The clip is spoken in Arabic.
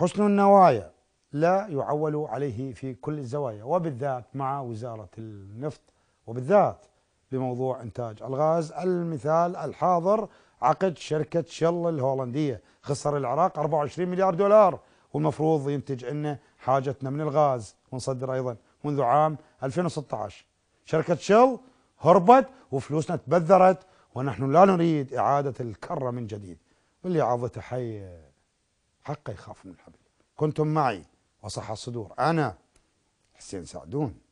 حسن النوايا لا يعول عليه في كل الزوايا وبالذات مع وزارة النفط وبالذات بموضوع إنتاج الغاز المثال الحاضر عقد شركة شل الهولندية خسر العراق 24 مليار دولار والمفروض ينتج لنا حاجتنا من الغاز ونصدر أيضا منذ عام 2016 شركة شل هربت وفلوسنا تبذرت ونحن لا نريد إعادة الكرة من جديد واللي عاضته حي حق يخاف من الحبيب كنتم معي وصح الصدور أنا حسين سعدون